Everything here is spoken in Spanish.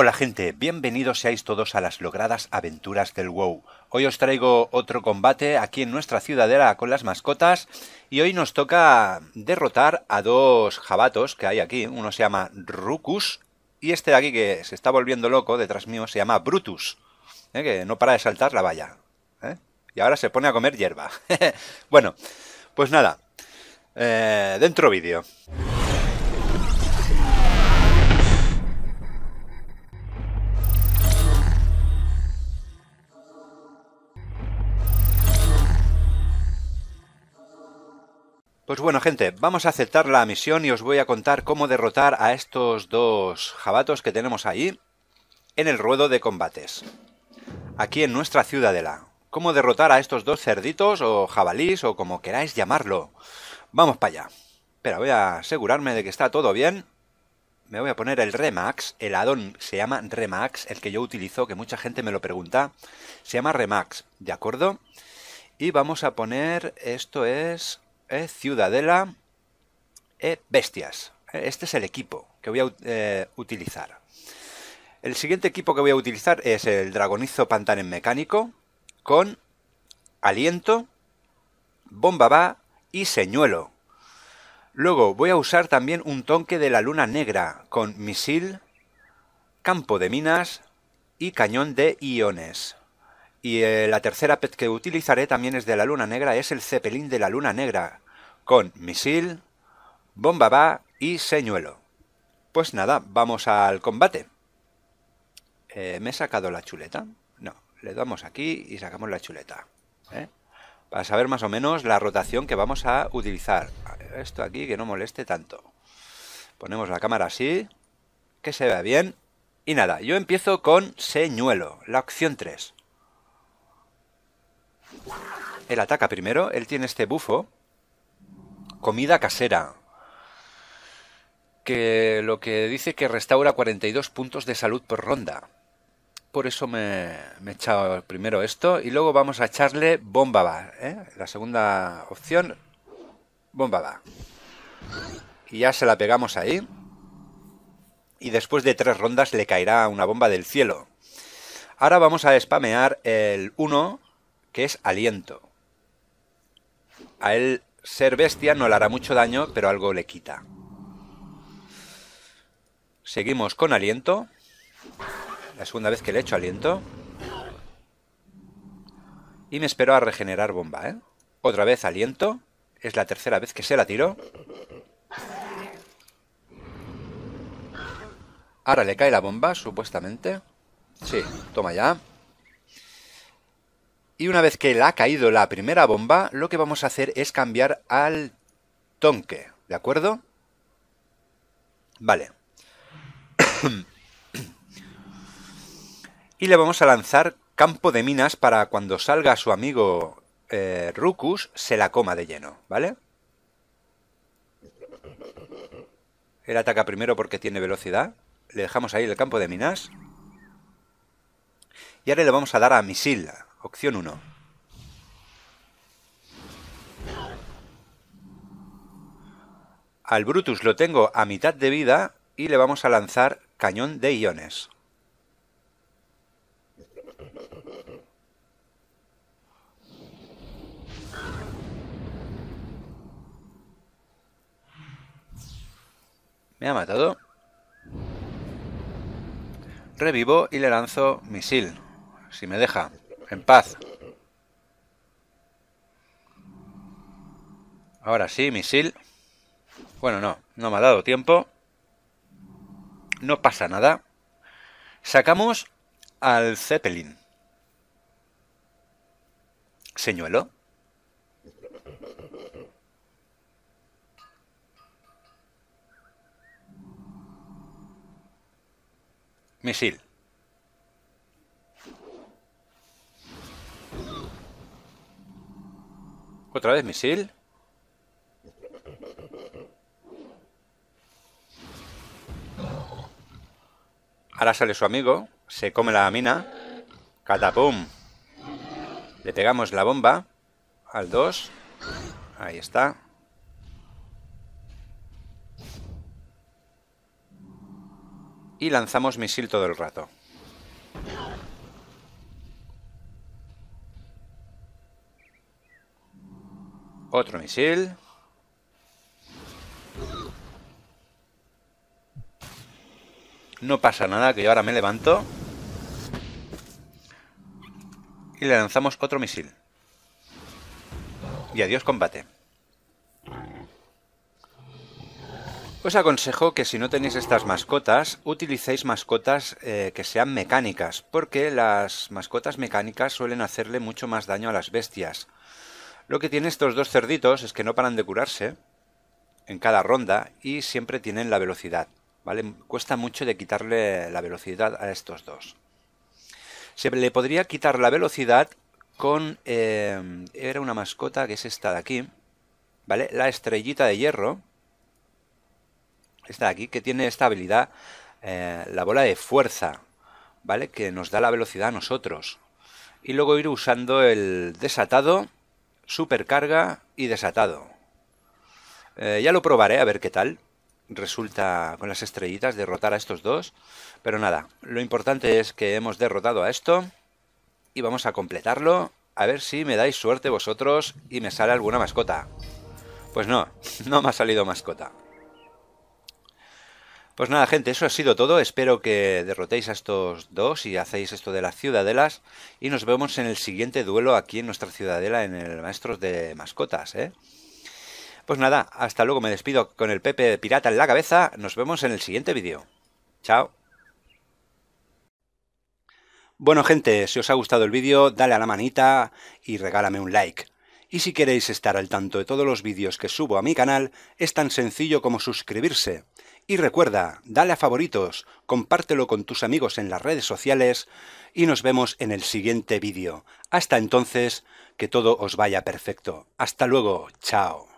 Hola gente, bienvenidos seáis todos a las logradas aventuras del WoW. Hoy os traigo otro combate aquí en nuestra ciudadela con las mascotas y hoy nos toca derrotar a dos jabatos que hay aquí. Uno se llama Rucus y este de aquí que se está volviendo loco detrás mío se llama Brutus, ¿eh? que no para de saltar la valla. ¿eh? Y ahora se pone a comer hierba. bueno, pues nada, eh, dentro vídeo. Pues bueno, gente, vamos a aceptar la misión y os voy a contar cómo derrotar a estos dos jabatos que tenemos ahí en el ruedo de combates. Aquí en nuestra ciudadela. Cómo derrotar a estos dos cerditos o jabalís o como queráis llamarlo. Vamos para allá. Pero voy a asegurarme de que está todo bien. Me voy a poner el Remax, el addon se llama Remax, el que yo utilizo, que mucha gente me lo pregunta. Se llama Remax, ¿de acuerdo? Y vamos a poner, esto es eh, Ciudadela, eh, Bestias. Eh, este es el equipo que voy a eh, utilizar. El siguiente equipo que voy a utilizar es el Dragonizo Pantanen Mecánico con Aliento, Bomba Va y Señuelo. Luego voy a usar también un tonque de la Luna Negra con misil, campo de minas y cañón de iones. Y eh, la tercera pet que utilizaré también es de la Luna Negra, es el cepelín de la Luna Negra, con misil, bomba va y señuelo. Pues nada, vamos al combate. Eh, ¿Me he sacado la chuleta? No, le damos aquí y sacamos la chuleta. ¿eh? Para saber más o menos la rotación que vamos a utilizar. Esto aquí que no moleste tanto. Ponemos la cámara así, que se vea bien. Y nada, yo empiezo con señuelo, la opción 3. Él ataca primero. Él tiene este bufo. Comida casera. Que lo que dice que restaura 42 puntos de salud por ronda. Por eso me, he echado primero esto. Y luego vamos a echarle bomba ¿eh? La segunda opción. Bomba Y ya se la pegamos ahí. Y después de tres rondas le caerá una bomba del cielo. Ahora vamos a spamear el 1 que es aliento. A él ser bestia no le hará mucho daño, pero algo le quita. Seguimos con aliento. La segunda vez que le echo aliento. Y me espero a regenerar bomba, ¿eh? Otra vez aliento. Es la tercera vez que se la tiro. Ahora le cae la bomba, supuestamente. Sí, toma ya. Y una vez que le ha caído la primera bomba, lo que vamos a hacer es cambiar al tonque, ¿de acuerdo? Vale. y le vamos a lanzar campo de minas para cuando salga su amigo eh, Rukus se la coma de lleno, ¿vale? Él ataca primero porque tiene velocidad. Le dejamos ahí el campo de minas. Y ahora le vamos a dar a misil. Opción 1. Al Brutus lo tengo a mitad de vida y le vamos a lanzar cañón de iones. Me ha matado. Revivo y le lanzo misil, si me deja en paz. Ahora sí, misil. Bueno, no, no me ha dado tiempo. No pasa nada. Sacamos al Zeppelin. Señuelo. Misil. misil? Ahora sale su amigo, se come la mina. Catapum. Le pegamos la bomba al 2. Ahí está. Y lanzamos misil todo el rato. Otro misil. No pasa nada, que yo ahora me levanto. Y le lanzamos otro misil. Y adiós combate. Os aconsejo que si no tenéis estas mascotas, utilicéis mascotas eh, que sean mecánicas, porque las mascotas mecánicas suelen hacerle mucho más daño a las bestias. Lo que tienen estos dos cerditos es que no paran de curarse en cada ronda y siempre tienen la velocidad. ¿vale? Cuesta mucho de quitarle la velocidad a estos dos. Se le podría quitar la velocidad con... Eh, era una mascota que es esta de aquí. ¿Vale? La estrellita de hierro. Esta de aquí, que tiene esta habilidad, eh, la bola de fuerza. ¿Vale? Que nos da la velocidad a nosotros. Y luego ir usando el desatado supercarga y desatado. Eh, ya lo probaré a ver qué tal resulta con las estrellitas derrotar a estos dos. Pero nada, lo importante es que hemos derrotado a esto y vamos a completarlo. A ver si me dais suerte vosotros y me sale alguna mascota. Pues no, no me ha salido mascota. Pues nada, gente, eso ha sido todo. Espero que derrotéis a estos dos y hacéis esto de las ciudadelas. Y nos vemos en el siguiente duelo aquí en nuestra ciudadela, en el Maestros de Mascotas, ¿eh? Pues nada, hasta luego. Me despido con el Pepe Pirata en la cabeza. Nos vemos en el siguiente vídeo. Chao. Bueno, gente, si os ha gustado el vídeo, dale a la manita y regálame un like. Y si queréis estar al tanto de todos los vídeos que subo a mi canal, es tan sencillo como suscribirse y recuerda, dale a favoritos, compártelo con tus amigos en las redes sociales y nos vemos en el siguiente vídeo. Hasta entonces, que todo os vaya perfecto. Hasta luego, chao.